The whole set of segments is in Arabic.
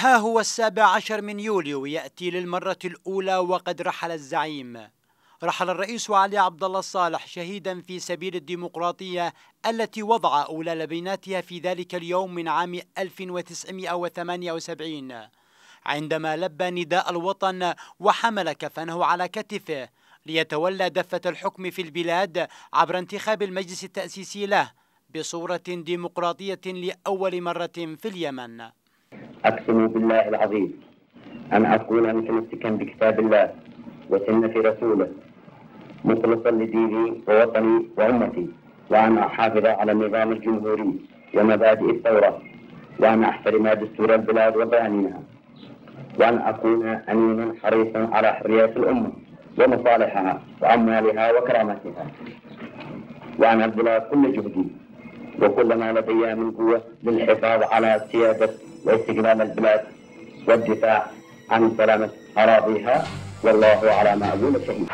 ها هو السابع عشر من يوليو يأتي للمرة الأولى وقد رحل الزعيم رحل الرئيس علي عبد الله الصالح شهيدا في سبيل الديمقراطية التي وضع أولى لبيناتها في ذلك اليوم من عام 1978 عندما لبى نداء الوطن وحمل كفنه على كتفه ليتولى دفة الحكم في البلاد عبر انتخاب المجلس التأسيسي له بصورة ديمقراطية لأول مرة في اليمن أقسم بالله العظيم أن أكون متمسكا بكتاب الله وسنة رسوله مخلصا لديني ووطني وأمتي وأن أحافظ على النظام الجمهوري ومبادئ الثورة وأن أحترم دستور البلاد وبيانها وأن أكون أمينا حريصا على حرية الأمة ومصالحها وأموالها وكرامتها وأن أبذل كل جهدي وكل ما لدي من قوة للحفاظ على سيادة واستجمام البلاد والدفاع عن سلامة أراضيها والله على ما أقول شهيد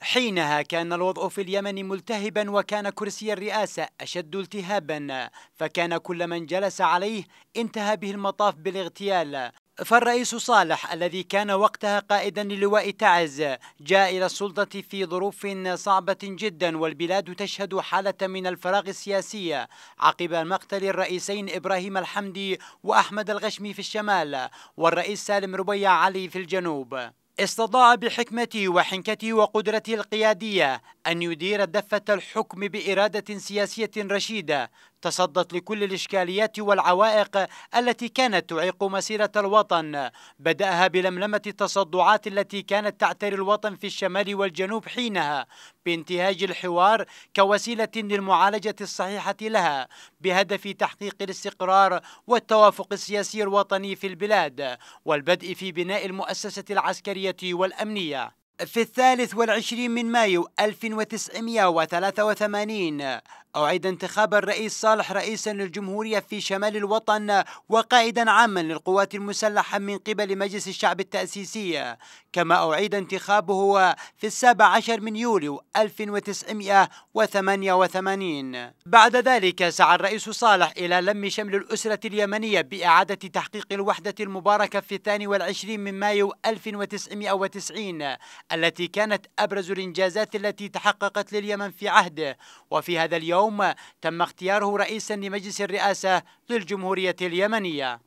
حينها كان الوضع في اليمن ملتهبا وكان كرسي الرئاسة أشد التهابا فكان كل من جلس عليه انتهى به المطاف بالاغتيال فالرئيس صالح الذي كان وقتها قائدا للواء تعز جاء إلى السلطة في ظروف صعبة جدا والبلاد تشهد حالة من الفراغ السياسي عقب مقتل الرئيسين إبراهيم الحمدي وأحمد الغشمي في الشمال والرئيس سالم ربيع علي في الجنوب استطاع بحكمته وحنكته وقدرته القيادية أن يدير دفة الحكم بإرادة سياسية رشيدة تصدت لكل الإشكاليات والعوائق التي كانت تعيق مسيرة الوطن بدأها بلملمة التصدعات التي كانت تعتري الوطن في الشمال والجنوب حينها بانتهاج الحوار كوسيلة للمعالجة الصحيحة لها بهدف تحقيق الاستقرار والتوافق السياسي الوطني في البلاد والبدء في بناء المؤسسة العسكرية والأمنية في الثالث والعشرين من مايو 1983 أعيد انتخاب الرئيس صالح رئيسا للجمهورية في شمال الوطن وقائدا عاما للقوات المسلحة من قبل مجلس الشعب التأسيسي كما أعيد انتخابه في السابع عشر من يوليو 1988 بعد ذلك سعى الرئيس صالح إلى لم شمل الأسرة اليمنية بإعادة تحقيق الوحدة المباركة في الثاني والعشرين من مايو 1990 التي كانت أبرز الإنجازات التي تحققت لليمن في عهده وفي هذا اليوم اليوم تم اختياره رئيسا لمجلس الرئاسة للجمهورية اليمنية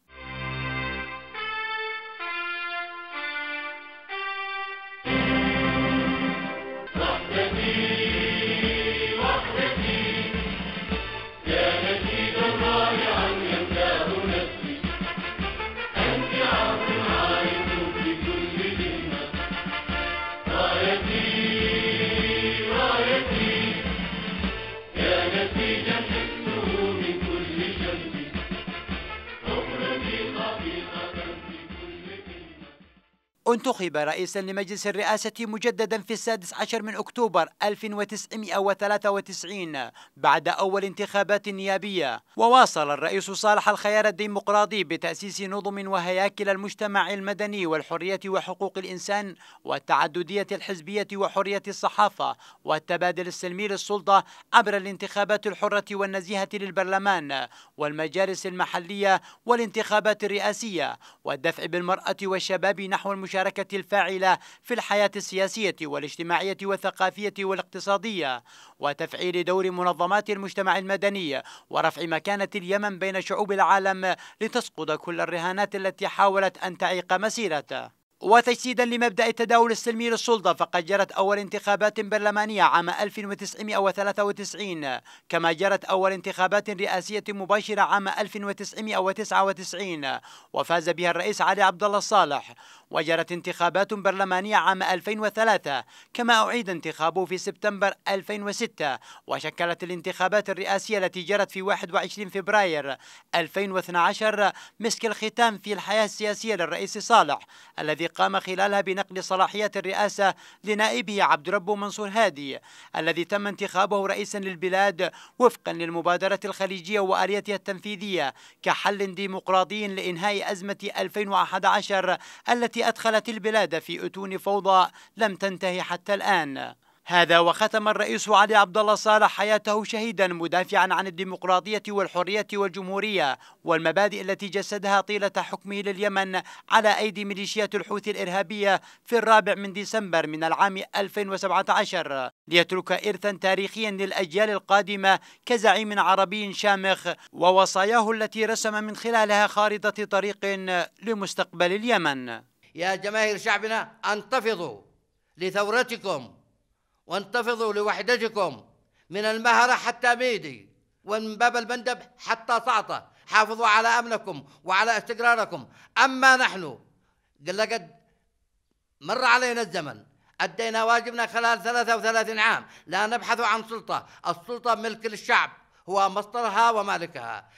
انتخب رئيسا لمجلس الرئاسة مجددا في السادس عشر من أكتوبر 1993 بعد أول انتخابات نيابية وواصل الرئيس صالح الخيار الديمقراطي بتأسيس نظم وهياكل المجتمع المدني والحرية وحقوق الإنسان والتعددية الحزبية وحرية الصحافة والتبادل السلمي للسلطة عبر الانتخابات الحرة والنزيهة للبرلمان والمجالس المحلية والانتخابات الرئاسية والدفع بالمرأة والشباب نحو المشاركة المشاركة الفاعلة في الحياة السياسية والاجتماعية والثقافية والاقتصادية وتفعيل دور منظمات المجتمع المدني ورفع مكانة اليمن بين شعوب العالم لتسقط كل الرهانات التي حاولت أن تعيق مسيرته وتجسيدا لمبدأ التداول السلمي للسلطة فقد جرت أول انتخابات برلمانية عام 1993 كما جرت أول انتخابات رئاسية مباشرة عام 1999 وفاز بها الرئيس علي عبد الله الصالح وجرت انتخابات برلمانية عام 2003 كما أعيد انتخابه في سبتمبر 2006 وشكلت الانتخابات الرئاسية التي جرت في 21 فبراير 2012 مسك الختام في الحياة السياسية للرئيس صالح الذي قام خلالها بنقل صلاحيات الرئاسة لنائبه عبد ربه منصور هادي الذي تم انتخابه رئيسا للبلاد وفقا للمبادرة الخليجية وآليتها التنفيذية كحل ديمقراطي لإنهاء أزمة 2011 التي أدخلت البلاد في أتون فوضى لم تنتهي حتى الآن هذا وختم الرئيس علي عبد الله صالح حياته شهيدا مدافعا عن الديمقراطية والحرية والجمهورية والمبادئ التي جسدها طيلة حكمه لليمن على أيدي ميليشيات الحوثي الإرهابية في الرابع من ديسمبر من العام 2017 ليترك إرثا تاريخيا للأجيال القادمة كزعيم عربي شامخ ووصاياه التي رسم من خلالها خارطة طريق لمستقبل اليمن يا جماهير شعبنا انتفضوا لثورتكم وانتفضوا لوحدتكم من المهرة حتى ميدي ومن باب المندب حتى صعطه حافظوا على أمنكم وعلى استقراركم أما نحن لقد مر علينا الزمن أدينا واجبنا خلال 33 عام لا نبحث عن سلطة السلطة ملك للشعب هو مصدرها ومالكها